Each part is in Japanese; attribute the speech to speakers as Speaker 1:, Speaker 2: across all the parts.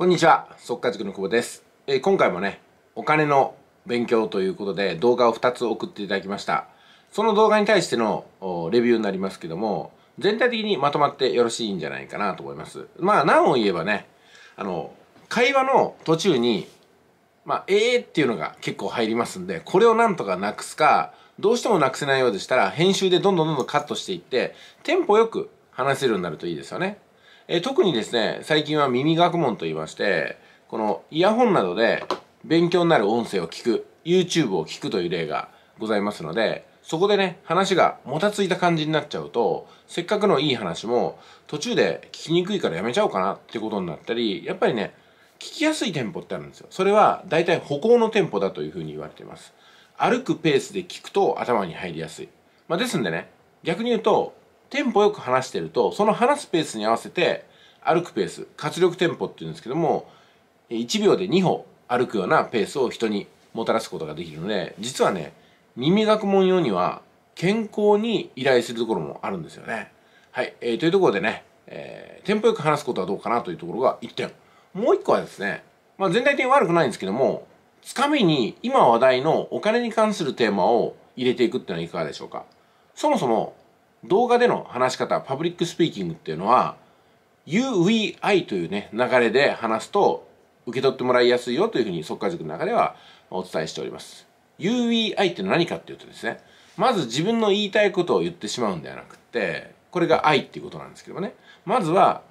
Speaker 1: こんにちは速稼塾の久保です、えー、今回もねお金の勉強ということで動画を2つ送っていただきましたその動画に対してのレビューになりますけども全体的にまとまってよろしいんじゃないかなと思いますまあ何を言えばねあの会話の途中にまあ、えーっていうのが結構入りますんで、これをなんとかなくすか、どうしてもなくせないようでしたら、編集でどんどんどんどんカットしていって、テンポよく話せるようになるといいですよね。え特にですね最近は耳学問といいましてこのイヤホンなどで勉強になる音声を聞く YouTube を聞くという例がございますのでそこでね話がもたついた感じになっちゃうとせっかくのいい話も途中で聞きにくいからやめちゃおうかなってことになったりやっぱりね聞きやすいテンポってあるんですよそれは大体歩行のテンポだというふうに言われています歩くペースで聞くと頭に入りやすい、まあ、ですんでね逆に言うとテンポよく話してるとその話すペースに合わせて歩くペース活力テンポっていうんですけども1秒で2歩歩くようなペースを人にもたらすことができるので実はね耳学問用には健康に依頼するところもあるんですよね。はい、えー、というところでね、えー、テンポよく話すことはどうかなというところが1点もう1個はですね、まあ、全体的に悪くないんですけどもつかみに今話題のお金に関するテーマを入れていくっていうのはいかがでしょうかそもそも動画での話し方、パブリックスピーキングっていうのは、You, We, I というね、流れで話すと受け取ってもらいやすいよというふうに速化塾の中ではお伝えしております。You, We, I って何かっていうとですね、まず自分の言いたいことを言ってしまうんではなくて、これが愛っていうことなんですけどもね。まずは、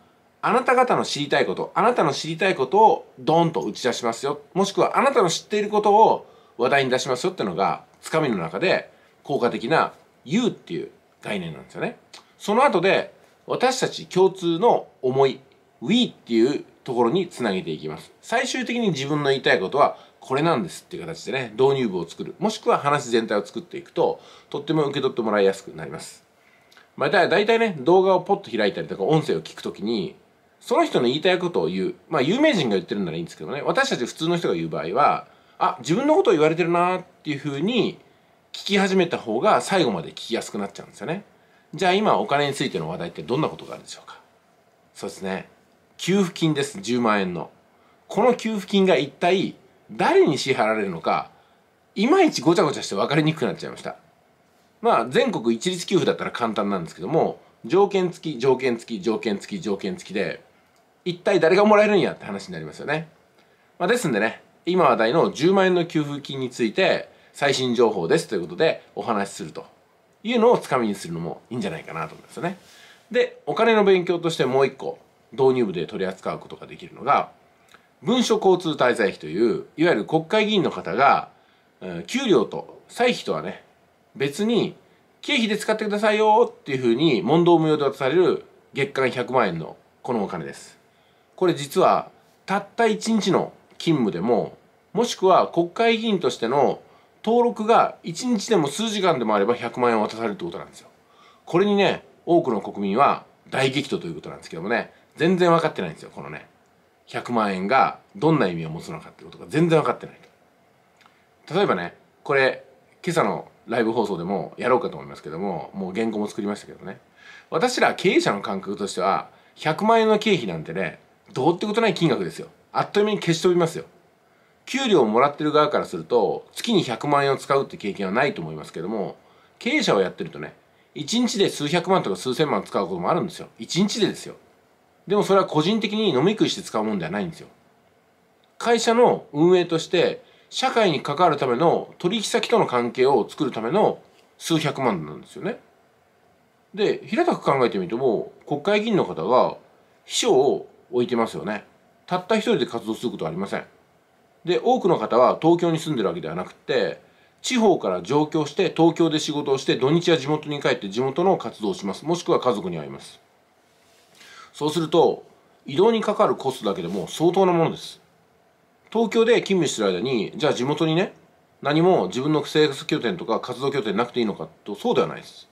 Speaker 1: あなた方の知りたいこと、あなたの知りたいことをドーンと打ち出しますよ。もしくはあなたの知っていることを話題に出しますよっていうのが、つかみの中で効果的な You っていう概念なんですよね。その後で、私たち共通の思い、we っていうところにつなげていきます。最終的に自分の言いたいことは、これなんですっていう形でね、導入部を作る。もしくは話全体を作っていくと、とっても受け取ってもらいやすくなります。まあ、だた、大体ね、動画をポッと開いたりとか、音声を聞くときに、その人の言いたいことを言う。まあ、有名人が言ってるならいいんですけどね、私たち普通の人が言う場合は、あ、自分のことを言われてるなーっていうふうに聞き始めた方が最後まで聞きやすくなっちゃうんですよねじゃあ今お金についての話題ってどんなことがあるでしょうかそうですね給付金です10万円のこの給付金が一体誰に支払われるのかいまいちごちゃごちゃして分かりにくくなっちゃいましたまあ全国一律給付だったら簡単なんですけども条件付き条件付き条件付き条件付きで一体誰がもらえるんやって話になりますよね、まあ、ですんでね今話題の10万円の給付金について最新情報ですということでお話しするというのをつかみにするのもいいんじゃないかなと思いますよね。で、お金の勉強としてもう一個導入部で取り扱うことができるのが文書交通滞在費といういわゆる国会議員の方が、えー、給料と歳費とはね別に経費で使ってくださいよっていうふうに問答無用で渡される月間100万円のこのお金です。これ実はたった1日の勤務でももしくは国会議員としての登録が1日でも数時間でもあれば100万円渡されるってことなんですよ。これにね、多くの国民は大激怒ということなんですけどもね、全然分かってないんですよ、このね。100万円がどんな意味を持つのかってことが全然分かってないと。例えばね、これ、今朝のライブ放送でもやろうかと思いますけども、もう原稿も作りましたけどね。私ら経営者の感覚としては、100万円の経費なんてね、どうってことない金額ですよ。あっという間に消し飛びますよ。給料をもらってる側からすると月に100万円を使うって経験はないと思いますけども経営者をやってるとね1日で数百万とか数千万使うこともあるんですよ1日でですよでもそれは個人的に飲み食いして使うもんではないんですよ会社の運営として社会に関わるための取引先との関係を作るための数百万なんですよねで平たく考えてみても国会議員の方が秘書を置いてますよねたった一人で活動することはありませんで多くの方は東京に住んでるわけではなくて地方から上京して東京で仕事をして土日は地元に帰って地元の活動をしますもしくは家族に会いますそうすると移動にかかるコストだけでも相当なものです東京で勤務してる間にじゃあ地元にね何も自分の生活拠点とか活動拠点なくていいのかとそうではないです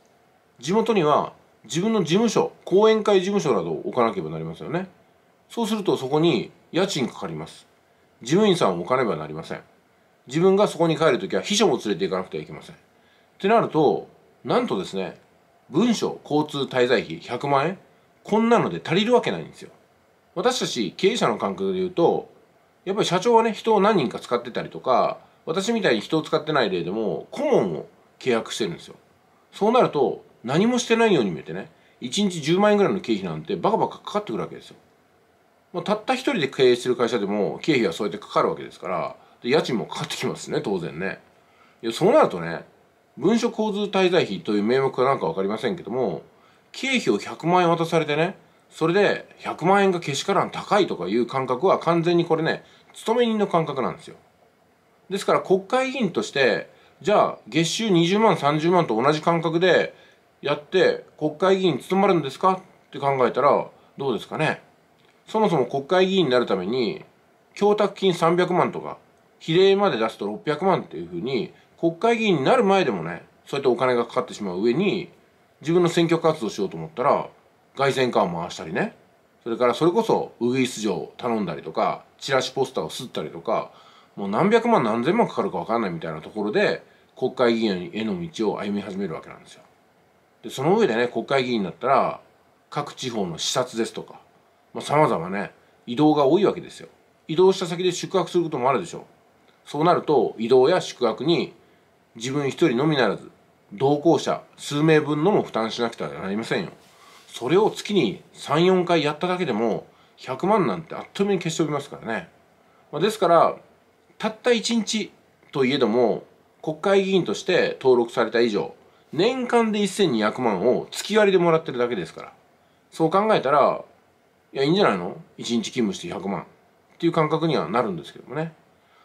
Speaker 1: 地元には自分の事務所講演会事務所などを置かなければなりますよねそうするとそこに家賃かかります事務員さんを置かねばなりません自分がそこに帰るときは秘書も連れて行かなくてはいけませんってなるとなんとですね文書交通滞在費100万円こんなので足りるわけないんですよ私たち経営者の感覚で言うとやっぱり社長はね人を何人か使ってたりとか私みたいに人を使ってない例でも顧問を契約してるんですよそうなると何もしてないように見えてね1日10万円ぐらいの経費なんてバカバカかかってくるわけですよもうたった一人で経営してる会社でも経費はそうやってかかるわけですからで家賃もかかってきますね当然ねいやそうなるとね文書交通滞在費という名目かなんか分かりませんけども経費を100万円渡されてねそれで100万円がけしからん高いとかいう感覚は完全にこれね勤め人の感覚なんですよですから国会議員としてじゃあ月収20万30万と同じ感覚でやって国会議員務まるんですかって考えたらどうですかねそもそも国会議員になるために、供託金300万とか、比例まで出すと600万っていうふうに、国会議員になる前でもね、そうやってお金がかかってしまう上に、自分の選挙活動しようと思ったら、外線カー回したりね、それからそれこそ、ウグイス嬢頼んだりとか、チラシポスターを吸ったりとか、もう何百万何千万かかるかわかんないみたいなところで、国会議員への道を歩み始めるわけなんですよ。で、その上でね、国会議員になったら、各地方の視察ですとか、まあ、様々ね、移動が多いわけですよ。移動した先で宿泊することもあるでしょう。そうなると、移動や宿泊に自分一人のみならず、同行者数名分のも負担しなくてはなりませんよ。それを月に3、4回やっただけでも、100万なんてあっという間に消し飛びますからね。まあ、ですから、たった1日といえども、国会議員として登録された以上、年間で1200万を月割りでもらってるだけですから。そう考えたら、いやいいんじゃないの1日勤務して100万っていう感覚にはなるんですけどもね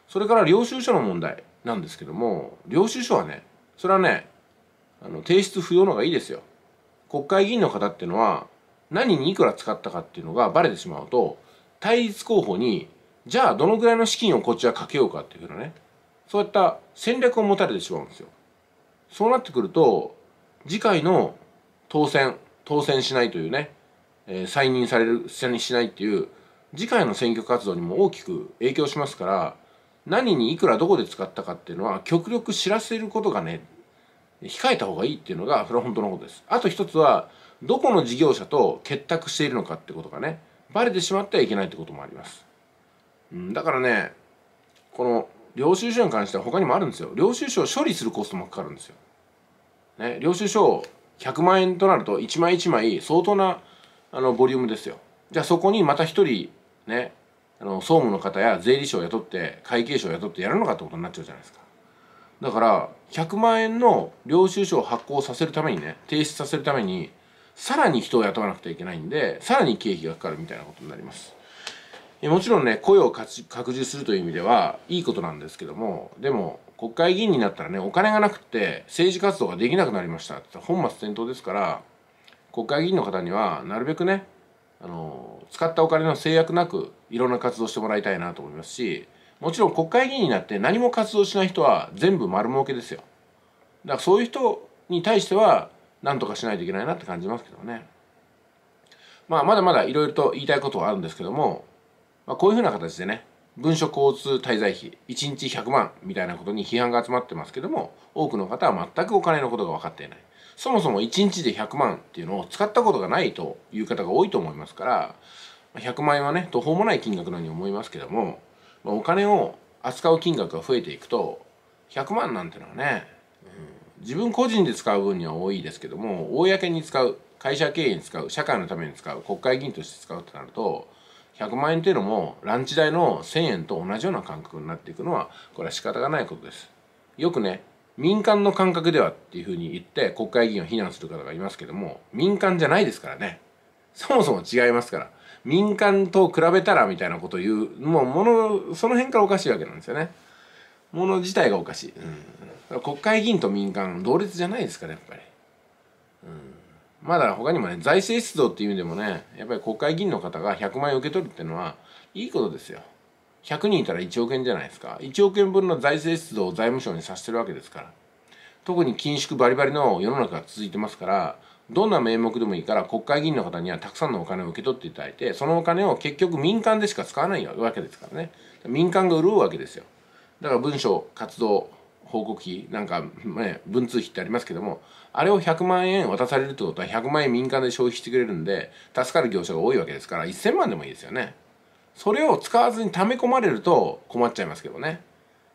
Speaker 1: それから領収書の問題なんですけども領収書はねそれはねあの提出不要のがいいですよ国会議員の方っていうのは何にいくら使ったかっていうのがバレてしまうと対立候補にじゃあどのぐらいの資金をこっちはかけようかっていうふうなねそういった戦略を持たれてしまうんですよそうなってくると次回の当選当選しないというねえー、再任されるにしないっていう次回の選挙活動にも大きく影響しますから何にいくらどこで使ったかっていうのは極力知らせることがね控えた方がいいっていうのがそれは本当のことです。あと一つはどこの事業者と結託しているのかってことがねバレてしまってはいけないってこともあります。うん、だからねこの領収書に関しては他にもあるんですよ。領収書を処理するコストもかかるんですよ。ね、領収書100万円となると1枚1枚相当なあのボリュームですよじゃあそこにまた一人ねあの総務の方や税理士を雇って会計士を雇ってやるのかってことになっちゃうじゃないですかだから100万円の領収書を発行させるためにね提出させるためにさらに人を雇わなくてはいけないんでさらに経費がかかるみたいなことになりますもちろんね雇用を拡充するという意味ではいいことなんですけどもでも国会議員になったらねお金がなくて政治活動ができなくなりましたって本末転倒ですから国会議員の方にはなるべくねあの使ったお金の制約なくいろんな活動してもらいたいなと思いますしもちろん国会議員になって何も活動しない人は全部丸儲けですよだからそういう人に対しては何とかしないといけないなって感じますけどねまあまだまだいろいろと言いたいことはあるんですけども、まあ、こういうふうな形でね文書交通滞在費1日100万みたいなことに批判が集まってますけども多くの方は全くお金のことが分かっていないそもそも1日で100万っていうのを使ったことがないという方が多いと思いますから100万円はね途方もない金額のように思いますけども、まあ、お金を扱う金額が増えていくと100万なんてのはね、うん、自分個人で使う分には多いですけども公に使う会社経営に使う社会のために使う国会議員として使うってなると100万円っていうのもランチ代の1,000円と同じような感覚になっていくのはこれは仕方がないことです。よくね民間の感覚ではっていうふうに言って国会議員を非難する方がいますけども民間じゃないですからねそもそも違いますから民間と比べたらみたいなことを言うもうものその辺からおかしいわけなんですよねもの自体がおかしい、うん、国会議員と民間同列じゃないですからやっぱり、うん、まだ他にもね財政出動っていう意味でもねやっぱり国会議員の方が100万円受け取るっていうのはいいことですよ100人いたら1億円じゃないですか1億円分の財政出動を財務省にさせてるわけですから特に緊縮バリバリの世の中が続いてますからどんな名目でもいいから国会議員の方にはたくさんのお金を受け取っていただいてそのお金を結局民間でしか使わないわけですからね民間が潤うわけですよだから文書活動報告費なんか、ね、文通費ってありますけどもあれを100万円渡されるってことは100万円民間で消費してくれるんで助かる業者が多いわけですから1000万でもいいですよねそれを使わずに溜め込まれると困っちゃいますけどね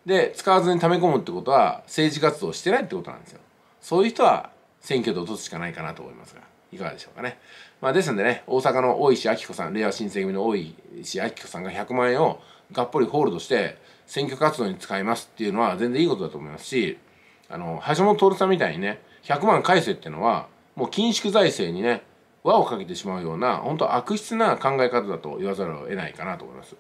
Speaker 1: で使わずに溜め込むってことは政治活動してないってことなんですよそういう人は選挙で落とすしかないかなと思いますがいかがでしょうかね、まあ、ですのでね大阪の大石明子さん令和新選組の大石明子さんが100万円をがっぽりホールドして選挙活動に使いますっていうのは全然いいことだと思いますしあの橋本徹さんみたいにね100万返せっていうのはもう緊縮財政にね輪をかけてしまうような本当悪質な考え方だと言わざるを得ないかなと思います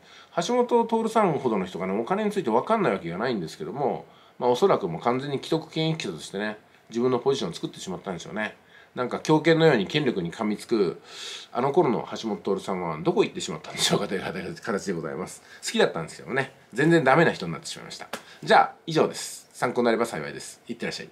Speaker 1: 橋本徹さんほどの人がねお金について分かんないわけがないんですけども、まあ、おそらくもう完全に既得権益者としてね自分のポジションを作ってしまったんでしょうねなんか狂犬のように権力に噛みつくあの頃の橋本徹さんはどこ行ってしまったんでしょうかという形でございます好きだったんですけどね全然ダメな人になってしまいましたじゃあ以上です参考になれば幸いですいってらっしゃい